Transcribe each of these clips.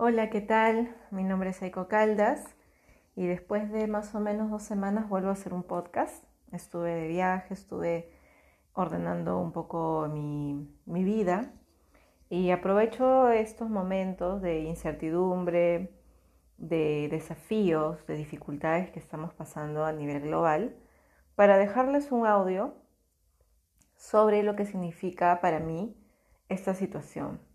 Hola, ¿qué tal? Mi nombre es Eiko Caldas y después de más o menos dos semanas vuelvo a hacer un podcast. Estuve de viaje, estuve ordenando un poco mi, mi vida y aprovecho estos momentos de incertidumbre, de desafíos, de dificultades que estamos pasando a nivel global para dejarles un audio sobre lo que significa para mí esta situación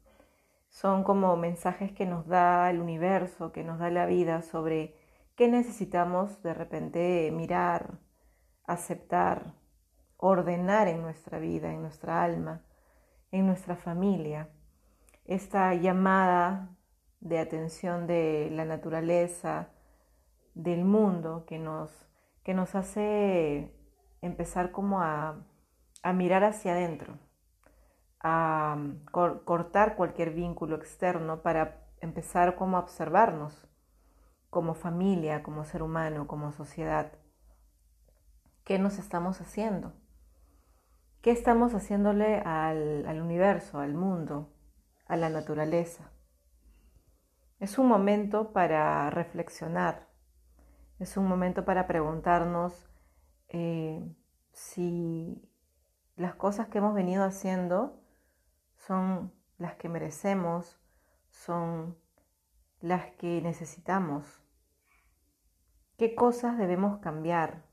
son como mensajes que nos da el universo, que nos da la vida sobre qué necesitamos de repente mirar, aceptar, ordenar en nuestra vida, en nuestra alma, en nuestra familia. Esta llamada de atención de la naturaleza, del mundo, que nos, que nos hace empezar como a, a mirar hacia adentro, a mm, cortar cualquier vínculo externo para empezar como a observarnos como familia, como ser humano, como sociedad. ¿Qué nos estamos haciendo? ¿Qué estamos haciéndole al, universo, al mundo, a la naturaleza? Es un momento para reflexionar, es un momento para preguntarnos eh, si las cosas que hemos venido haciendo son las que merecemos, son las que necesitamos. ¿Qué cosas debemos cambiar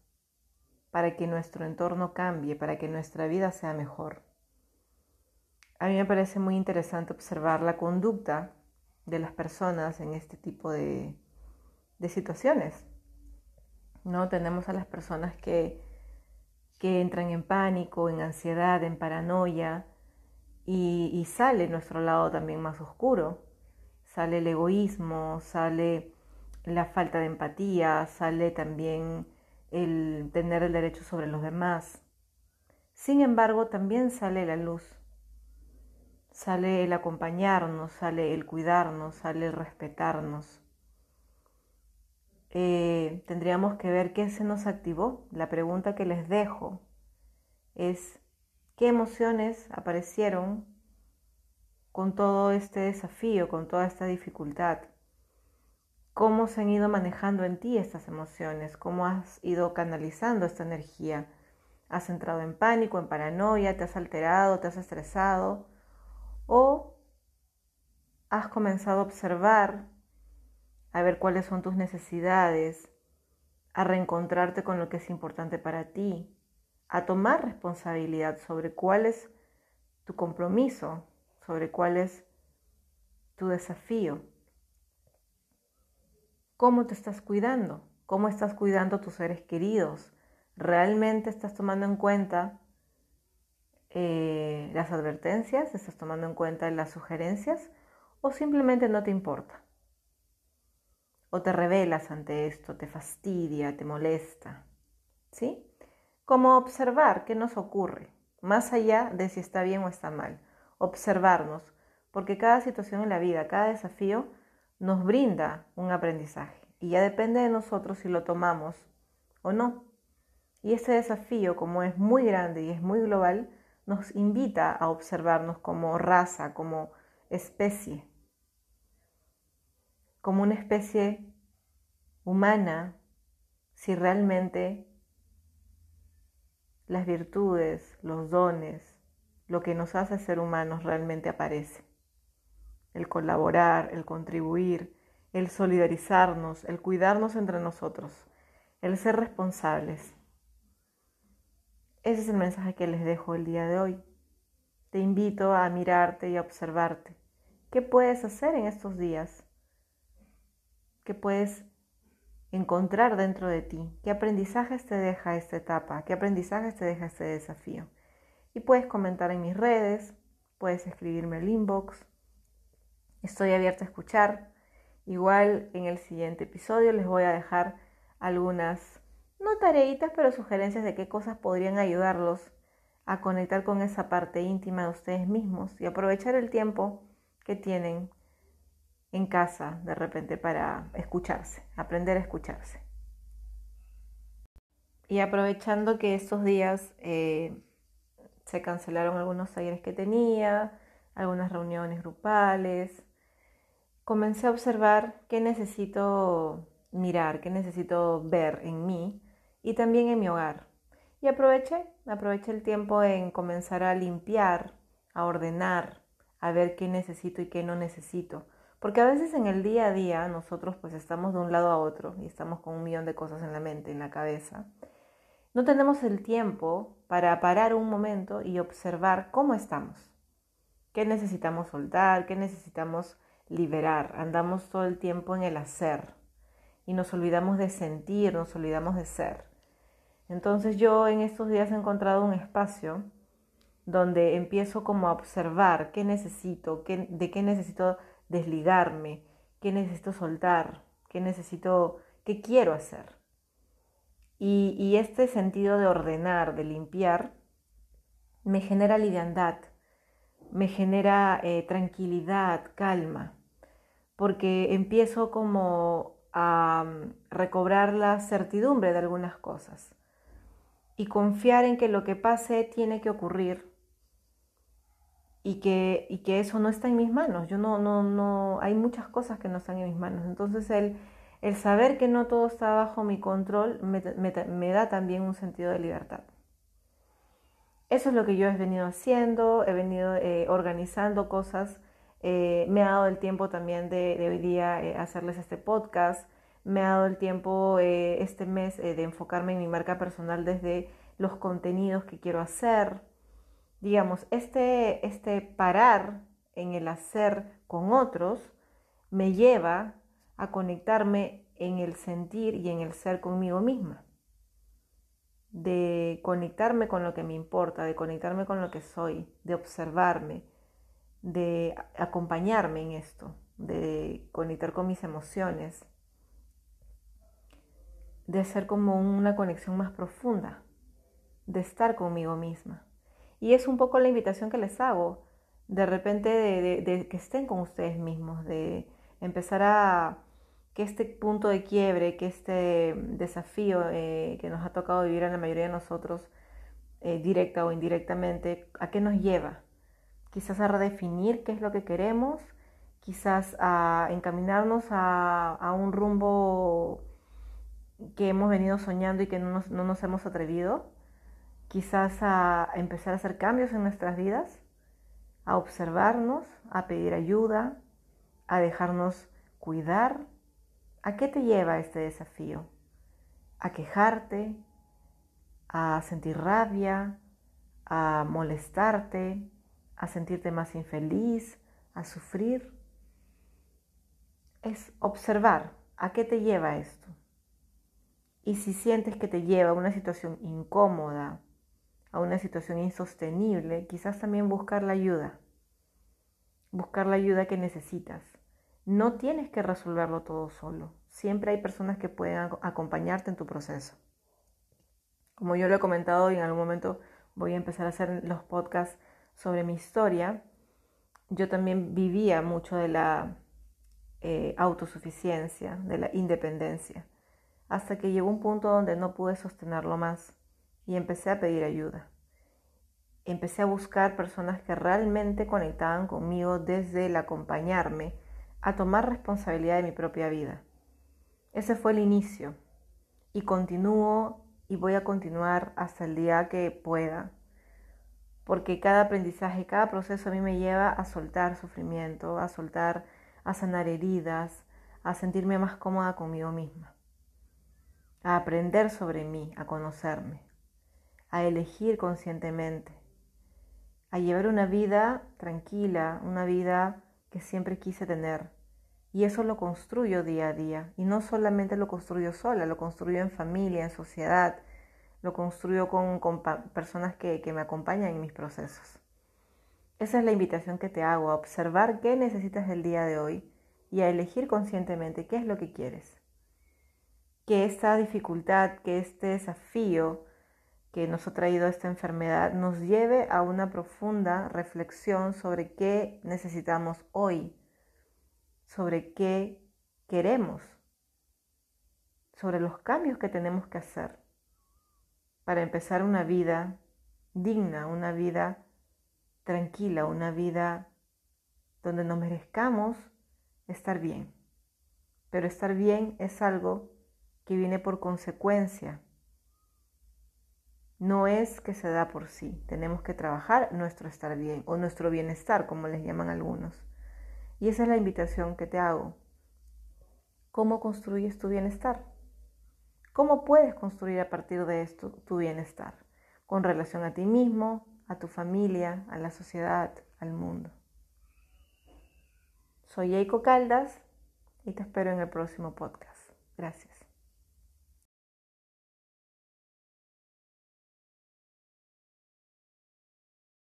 para que nuestro entorno cambie, para que nuestra vida sea mejor? A mí me parece muy interesante observar la conducta de las personas en este tipo de, de situaciones. ¿no? Tenemos a las personas que, que entran en pánico, en ansiedad, en paranoia, y, sale nuestro lado también más oscuro, sale el egoísmo, sale la falta de empatía, sale también el tener el derecho sobre los demás. Sin embargo, también sale la luz, sale el acompañarnos, sale el cuidarnos, sale el respetarnos. Eh, tendríamos que ver qué se nos activó. La pregunta que les dejo es, qué emociones aparecieron con todo este desafío, con toda esta dificultad, cómo se han ido manejando en ti estas emociones, cómo has ido canalizando esta energía. ¿Has entrado en pánico, en paranoia, te has alterado, te has estresado? ¿O has comenzado a observar, a ver cuáles son tus necesidades, a reencontrarte con lo que es importante para ti, a tomar responsabilidad sobre cuál es tu compromiso, sobre cuál es tu desafío, cómo te estás cuidando, cómo estás cuidando a tus seres queridos, realmente estás tomando en cuenta eh, las advertencias, estás tomando en cuenta las sugerencias o simplemente no te importa. O te rebelas ante esto, te fastidia, te molesta. ¿Sí? como observar qué nos ocurre, más allá de si está bien o está mal. Observarnos, porque cada situación en la vida, cada desafío nos brinda un aprendizaje y ya depende de nosotros si lo tomamos o no. Y ese desafío, como es muy grande y es muy global, nos invita a observarnos como raza, como especie, como una especie humana, si realmente las virtudes, los dones, lo que nos hace ser humanos realmente aparece. El colaborar, el contribuir, el solidarizarnos, el cuidarnos entre nosotros, el ser responsables. Ese es el mensaje que les dejo el día de hoy. Te invito a mirarte y a observarte. ¿Qué puedes hacer en estos días? ¿Qué puedes encontrar dentro de ti qué aprendizajes te deja esta etapa, qué aprendizajes te deja este desafío. Y puedes comentar en mis redes, puedes escribirme el inbox. Estoy abierta a escuchar. Igual en el siguiente episodio les voy a dejar algunas, no tareitas, pero sugerencias de qué cosas podrían ayudarlos a conectar con esa parte íntima de ustedes mismos y aprovechar el tiempo que tienen en casa de repente para escucharse, aprender a escucharse. Y aprovechando que esos días eh, se cancelaron algunos talleres que tenía, algunas reuniones grupales, comencé a observar qué necesito mirar, qué necesito ver en mí y también en mi hogar. Y aproveché, aproveché el tiempo en comenzar a limpiar, a ordenar, a ver qué necesito y qué no necesito porque a veces en el día a día nosotros pues estamos de un lado a otro y estamos con un millón de cosas en la mente, en la cabeza. No tenemos el tiempo para parar un momento y observar cómo estamos. ¿Qué necesitamos soltar? ¿Qué necesitamos liberar? Andamos todo el tiempo en el hacer y nos olvidamos de sentir, nos olvidamos de ser. Entonces yo en estos días he encontrado un espacio donde empiezo como a observar qué necesito, qué, de qué necesito desligarme, qué necesito soltar, qué necesito, qué quiero hacer. Y, este sentido de ordenar, de limpiar, me genera lidiandad, me genera eh, tranquilidad, calma, porque empiezo como a mm, recobrar la certidumbre de algunas cosas y confiar en que lo que pase tiene que ocurrir y que, que eso no está en mis manos. Yo no, no, no, hay muchas cosas que no están en mis manos. Entonces el, saber que no todo está bajo mi control me, da también un sentido de libertad. Eso es lo que yo he venido haciendo, he venido eh, organizando cosas, eh, me ha dado el tiempo también de, hoy día eh, hacerles este podcast, me ha dado el tiempo este mes de enfocarme en mi marca personal desde los contenidos que quiero hacer, digamos, este, este parar en el hacer con otros me lleva a conectarme en el sentir y en el ser conmigo misma, de conectarme con lo que me importa, de conectarme con lo que soy, de observarme, de acompañarme en esto, de conectar con mis emociones, de hacer como una conexión más profunda, de estar conmigo misma. Y es un poco la invitación que les hago, de repente de, que estén con ustedes mismos, de empezar a que este punto de quiebre, que este desafío eh, que nos ha tocado vivir a la mayoría de nosotros, eh, directa o indirectamente, ¿a qué nos lleva? Quizás a redefinir qué es lo que queremos, quizás a encaminarnos a, un rumbo que hemos venido soñando y que no nos hemos atrevido quizás a empezar a hacer cambios en nuestras vidas, a observarnos, a pedir ayuda, a dejarnos cuidar. ¿A qué te lleva este desafío? ¿A quejarte? ¿A sentir rabia? ¿A molestarte? ¿A sentirte más infeliz? ¿A sufrir? Es observar a qué te lleva esto. Y si sientes que te lleva a una situación incómoda, a una situación insostenible, quizás también buscar la ayuda, buscar la ayuda que necesitas. No tienes que resolverlo todo solo. Siempre hay personas que pueden acompañarte en tu proceso. Como yo lo he comentado y en algún momento voy a empezar a hacer los podcasts sobre mi historia, yo también vivía mucho de la eh, autosuficiencia, de la independencia, hasta que llegó un punto donde no pude sostenerlo más y empecé a pedir ayuda. Empecé a buscar personas que realmente conectaban conmigo desde el acompañarme a tomar responsabilidad de mi propia vida. Ese fue el inicio y continúo y voy a continuar hasta el día que pueda, porque cada aprendizaje, cada proceso a mí me lleva a soltar sufrimiento, a soltar, a sanar heridas, a sentirme más cómoda conmigo misma, a aprender sobre mí, a conocerme a elegir conscientemente, a llevar una vida tranquila, una vida que siempre quise tener. Y eso lo construyo día a día. Y no solamente lo construyo sola, lo construyo en familia, en sociedad, lo construyo con, personas que, me acompañan en mis procesos. Esa es la invitación que te hago, a observar qué necesitas el día de hoy y a elegir conscientemente qué es lo que quieres. Que esa dificultad, que este desafío, que nos ha traído esta enfermedad nos lleve a una profunda reflexión sobre qué necesitamos hoy, sobre qué queremos, sobre los cambios que tenemos que hacer para empezar una vida digna, una vida tranquila, una vida donde nos merezcamos estar bien. Pero estar bien es algo que viene por consecuencia no es que se da por sí. Tenemos que trabajar nuestro estar bien o nuestro bienestar, como les llaman algunos. Y esa es la invitación que te hago. ¿Cómo construyes tu bienestar? ¿Cómo puedes construir a partir de esto tu bienestar? Con relación a ti mismo, a tu familia, a la sociedad, al mundo. Soy Eiko Caldas y te espero en el próximo podcast. Gracias.